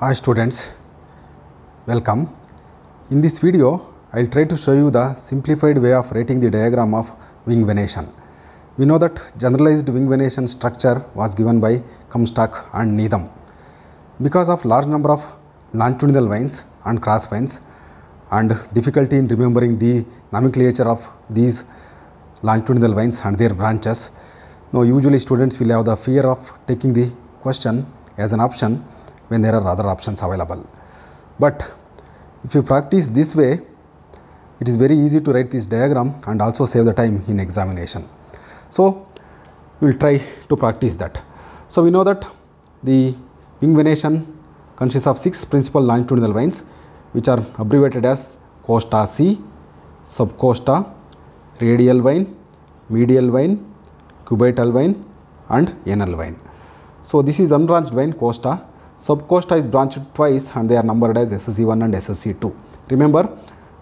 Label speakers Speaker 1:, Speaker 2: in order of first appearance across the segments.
Speaker 1: Hi students, welcome. In this video, I will try to show you the simplified way of writing the diagram of wing venation. We know that generalized wing venation structure was given by Comstock and Needham. Because of large number of longitudinal veins and cross veins and difficulty in remembering the nomenclature of these longitudinal veins and their branches, now usually students will have the fear of taking the question as an option when there are other options available. But if you practice this way, it is very easy to write this diagram and also save the time in examination. So, we will try to practice that. So, we know that the wing venation consists of six principal longitudinal veins which are abbreviated as costa C, subcosta, radial vein, medial vein, cubital vein and anal vein. So, this is unbranched vein costa Subcosta is branched twice and they are numbered as SSC1 and SSC2. Remember,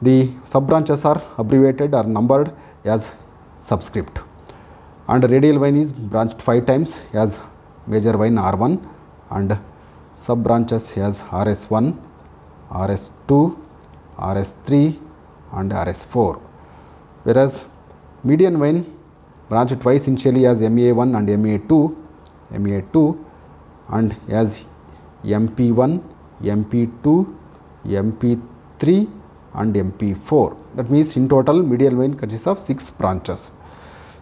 Speaker 1: the sub-branches are abbreviated or numbered as subscript. And radial vein is branched 5 times as major vein R1 and sub-branches as RS1, RS2, RS3 and RS4. Whereas median vein branched twice initially as MA1 and MA2, MA2 and as MP1, MP2, MP3 and MP4. That means in total medial vein consists of 6 branches.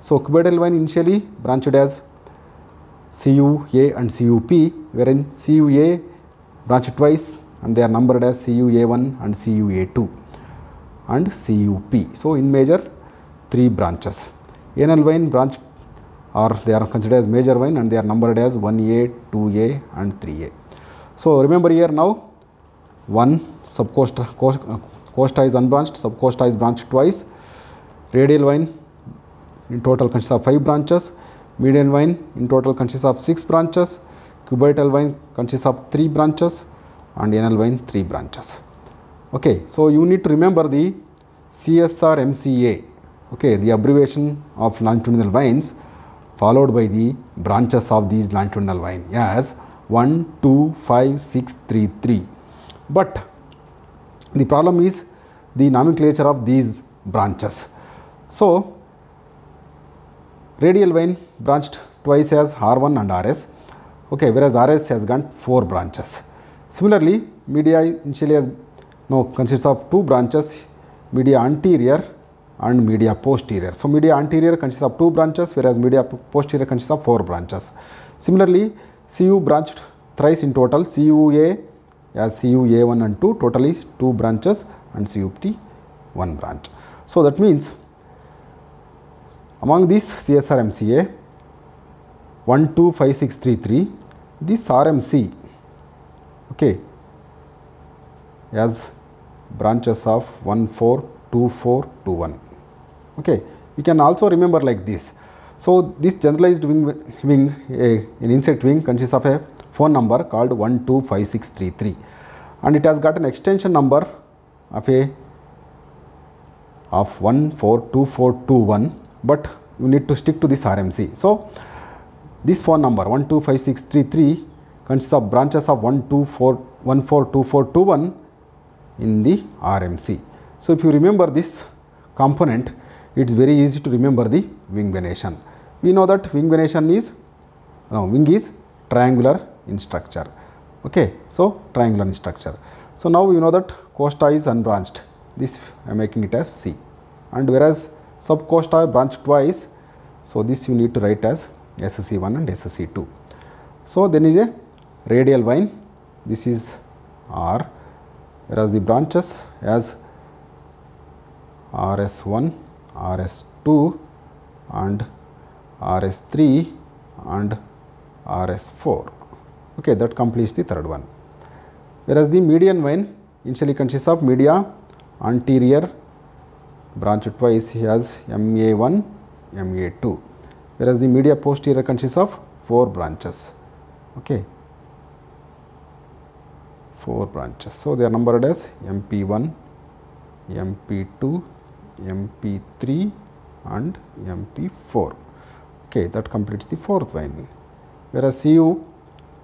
Speaker 1: So cubital vein initially branched as CUA and CUP wherein CUA branched twice and they are numbered as CUA1 and CUA2 and CUP. So in major 3 branches. Anal vein branch or they are considered as major vein and they are numbered as 1A, 2A and 3A. So remember here now, one subcosta costa uh, is unbranched, subcosta is branched twice. Radial vine in total consists of five branches. Median vine in total consists of six branches. Cubital vine consists of three branches, and anal vine three branches. Okay, so you need to remember the CSR MCA. Okay, the abbreviation of longitudinal vines followed by the branches of these longitudinal vine yes, 125633. But the problem is the nomenclature of these branches. So, radial vein branched twice as R1 and RS, okay, whereas RS has got 4 branches. Similarly, media initially has no consists of two branches media anterior and media posterior. So, media anterior consists of two branches whereas media posterior consists of four branches. Similarly, CU branched thrice in total CUA as CUA1 and 2 totally 2 branches and CUPT 1 branch. So, that means among these CSRMCA 125633 this RMC okay as branches of 142421 okay you can also remember like this so this generalized wing, wing a, an insect wing consists of a phone number called 125633 and it has got an extension number of a of 142421 but you need to stick to this RMC. So this phone number 125633 consists of branches of 124142421 in the RMC. So if you remember this component, it is very easy to remember the wing venation we know that wing venation is no, wing is triangular in structure. Okay, so triangular in structure. So now you know that costa is unbranched. This I am making it as C, and whereas subcosta branched twice, so this you need to write as SC1 and SC2. So then is a radial vine This is R, whereas the branches as RS1, RS2, and RS3 and RS4. Okay, that completes the third one. Whereas the median vein initially consists of media anterior branch twice has MA1, MA2. Whereas the media posterior consists of four branches. Okay, four branches. So they are numbered as MP1, MP2, MP3 and MP4. Okay, that completes the fourth vinyl. Whereas Cu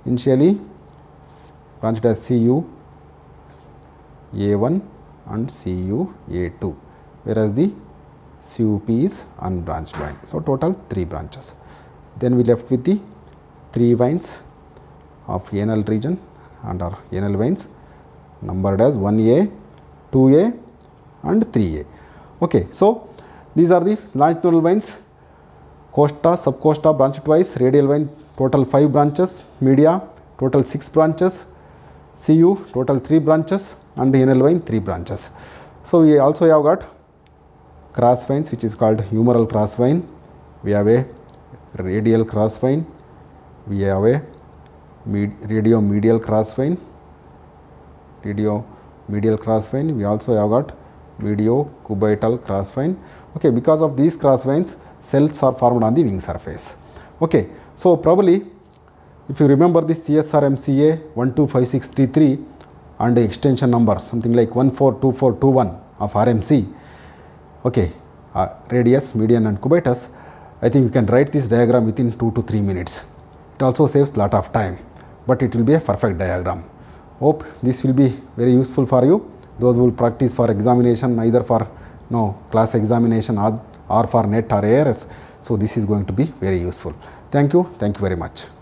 Speaker 1: initially branched as Cu A1 and Cu A2, whereas the CUP is unbranched vine. So, total 3 branches. Then we left with the 3 vines of anal region and our anal veins numbered as 1A, 2A and 3A. Okay, so, these are the longitudinal veins costa subcosta branch twice radial vein total five branches media total six branches C U total three branches and anal vein three branches so we also have got cross vein which is call humeral cross vein we have a radial cross vein we have a radio medial cross vein radio medial cross vein we also have got video, cubital, crossvine. Okay, because of these crossvines, cells are formed on the wing surface. Okay, so probably if you remember this MCA 125633 and the extension number something like 142421 of RMC, okay, uh, radius, median and cubitus, I think you can write this diagram within 2 to 3 minutes. It also saves lot of time, but it will be a perfect diagram. Hope this will be very useful for you those who will practice for examination either for no class examination or, or for NET or ARS. So, this is going to be very useful. Thank you. Thank you very much.